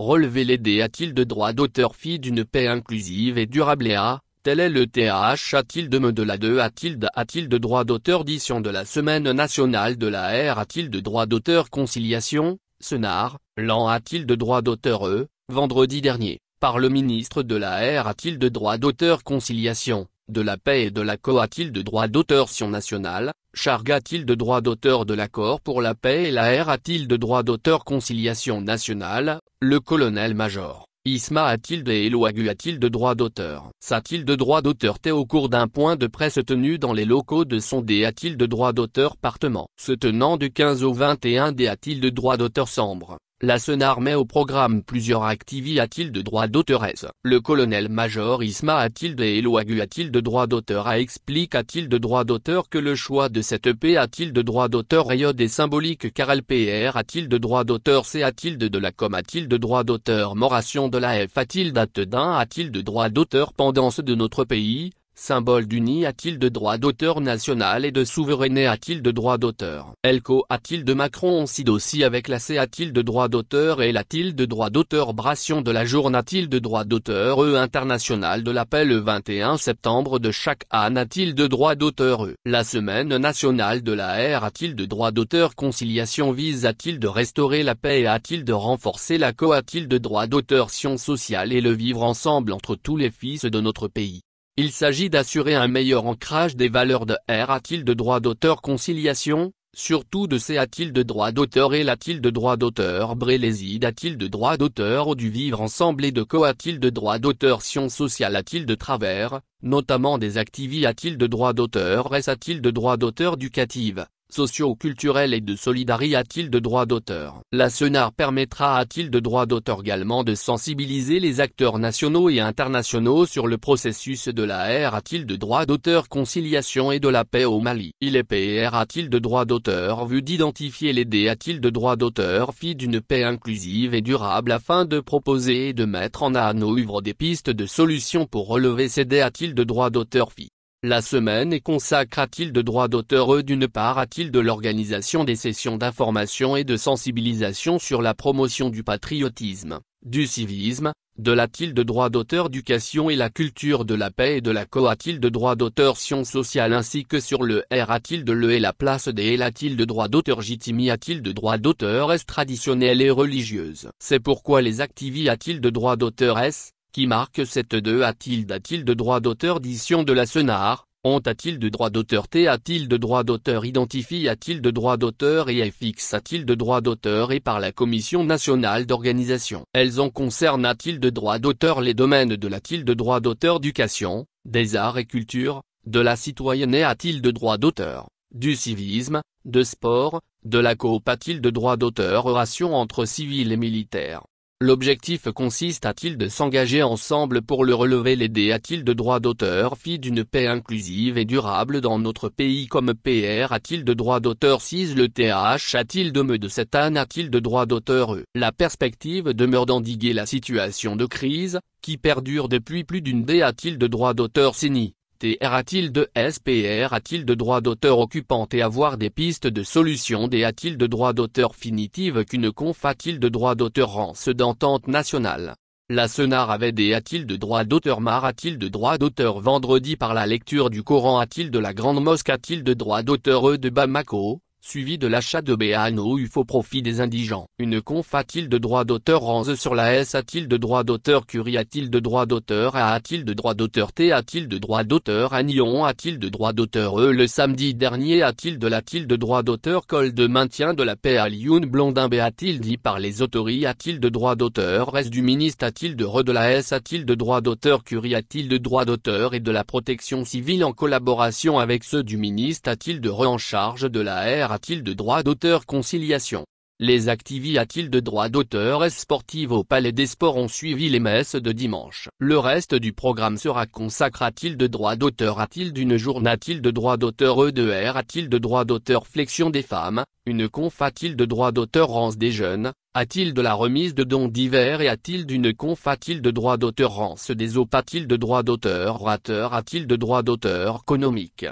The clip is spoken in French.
relevez-les t a de droit d'auteur fi d'une paix inclusive et durable et A, tel est le TH a de me de la de a t a de droit d'auteur dition de la semaine nationale de la R a t il de droit d'auteur conciliation, senar l'an a t il de droit d'auteur E, vendredi dernier, par le ministre de la R a t il de droit d'auteur conciliation de la paix et de la co. a-t-il de droit d'auteur Sion nationale, Charga a-t-il de droit d'auteur de l'accord pour la paix et la R a-t-il de droit d'auteur conciliation nationale, le colonel-major, Isma a-t-il des Eloagu a-t-il de droit d'auteur Sa-t-il de droit d'auteur T au cours d'un point de presse tenu dans les locaux de son dé a-t-il de droit d'auteur Partement Se tenant du 15 au 21 dé a-t-il de droit d'auteur Sambre la Senar met au programme plusieurs activités a-t-il de droit d'auteuresse. Le colonel-major Isma à-t-il de Eloagu a-t-il de droit d'auteur a explique a-t-il de droit d'auteur que le choix de cette EP a-t-il de droit d'auteur Rayod est symbolique car LPR a-t-il de droit d'auteur C a-t-il de la com a-t-il de droit d'auteur Moration de la F a-t-il date d'un a-t-il de droit d'auteur pendant de notre pays Symbole d'Uni a-t-il de droit d'auteur national et de souveraineté a-t-il de droit d'auteur Elko a-t-il de Macron aussi aussi avec la C a-t-il de droit d'auteur et l'a-t-il de droit d'auteur Bration de la journée a-t-il de droit d'auteur E international de l'appel le 21 septembre de chaque année a-t-il de droit d'auteur E La semaine nationale de la R a-t-il de droit d'auteur Conciliation vise a-t-il de restaurer la paix et a-t-il de renforcer la co a-t-il de droit d'auteur Sion sociale et le vivre ensemble entre tous les fils de notre pays il s'agit d'assurer un meilleur ancrage des valeurs de R a-t-il de droit d'auteur conciliation, surtout de C a-t-il de droit d'auteur et l'a-t-il de droit d'auteur Bréléside a-t-il de droit d'auteur ou du vivre ensemble et de co a-t-il de droit d'auteur sciences sociale a-t-il de travers, notamment des activités a-t-il de droit d'auteur S a-t-il de droit d'auteur ducative socio-culturel et de solidarité a-t-il de droit d'auteur La Senar permettra a-t-il de droit d'auteur également de sensibiliser les acteurs nationaux et internationaux sur le processus de la R a-t-il de droit d'auteur conciliation et de la paix au Mali Il est PR a-t-il de droit d'auteur vu d'identifier les D a-t-il de droit d'auteur fi d'une paix inclusive et durable afin de proposer et de mettre en œuvre des pistes de solutions pour relever ces D a-t-il de droit d'auteur fi. La semaine est consacre-t-il de droits d'auteur E d'une part a-t-il de l'organisation des sessions d'information et de sensibilisation sur la promotion du patriotisme, du civisme, de l'a-t-il de droits d'auteur éducation et la culture de la paix et de la co a-t-il de droits d'auteur sciences sociales ainsi que sur le R a-t-il de le et la place des L a-t-il de droits d'auteur jitimi a-t-il de droits d'auteur S traditionnelle et religieuse C'est pourquoi les activis a-t-il de droits d'auteur S qui marque cette 2 a-t-il a-t-il de droit d'auteur dition de la Senar ont a-t-il de droit d'auteur T a-t-il de droit d'auteur Identifie a-t-il de droit d'auteur et FX a-t-il de droit d'auteur et par la Commission nationale d'organisation. Elles en concernent a-t-il de droit d'auteur les domaines de l'a-t-il de droit d'auteur éducation, des arts et culture, de la citoyenneté a-t-il de droit d'auteur, du civisme, de sport, de la coop a-t-il de droit d'auteur Ration entre civils et militaires. L'objectif consiste à-t-il de s'engager ensemble pour le relever les a-t-il de droit d'auteur fi d'une paix inclusive et durable dans notre pays comme PR a-t-il de droit d'auteur 6 le TH a-t-il de me de cette année a-t-il de droit d'auteur E La perspective demeure d'endiguer la situation de crise, qui perdure depuis plus d'une dé a-t-il de droit d'auteur ni. TR a-t-il de SPR a-t-il de droit d'auteur occupant et avoir des pistes de solution des a-t-il de droit d'auteur finitive qu'une conf a-t-il de droit d'auteur en d'entente nationale la Senar avait des a-t-il de droit d'auteur Mar a-t-il de droit d'auteur vendredi par la lecture du Coran a-t-il de la Grande Mosque a-t-il de droit d'auteur E de Bamako suivi de l'achat de BANO au profit des indigents. Une conf a-t-il de droit d'auteur Ranze sur la S a-t-il de droit d'auteur Curie a-t-il de droit d'auteur A a-t-il de droit d'auteur T a-t-il de droit d'auteur A.N.I.O.N. a-t-il de droit d'auteur E le samedi dernier a-t-il de l'a-t-il de droit d'auteur Col de maintien de la paix à Lyon Blondin B a-t-il dit par les autorités a-t-il de droit d'auteur reste du ministre a-t-il de re de la S a-t-il de droit d'auteur Curie a-t-il de droit d'auteur et de la protection civile en collaboration avec ceux du ministre a-t-il de re en charge de la R a-t-il de droit d'auteur Conciliation Les activités a-t-il de droit d'auteur es sportive au Palais des Sports ont suivi les messes de dimanche. Le reste du programme sera consacré a-t-il de droit d'auteur A-t-il d'une journée A-t-il de droit d'auteur E2R e A-t-il de droit d'auteur Flexion des femmes Une conf A-t-il de droit d'auteur Rance des jeunes a-t-il de la remise de dons divers et a-t-il d'une conf A-t-il de droit d'auteur Rance des eaux A-t-il de droit d'auteur Orateur A-t-il de droit d'auteur économique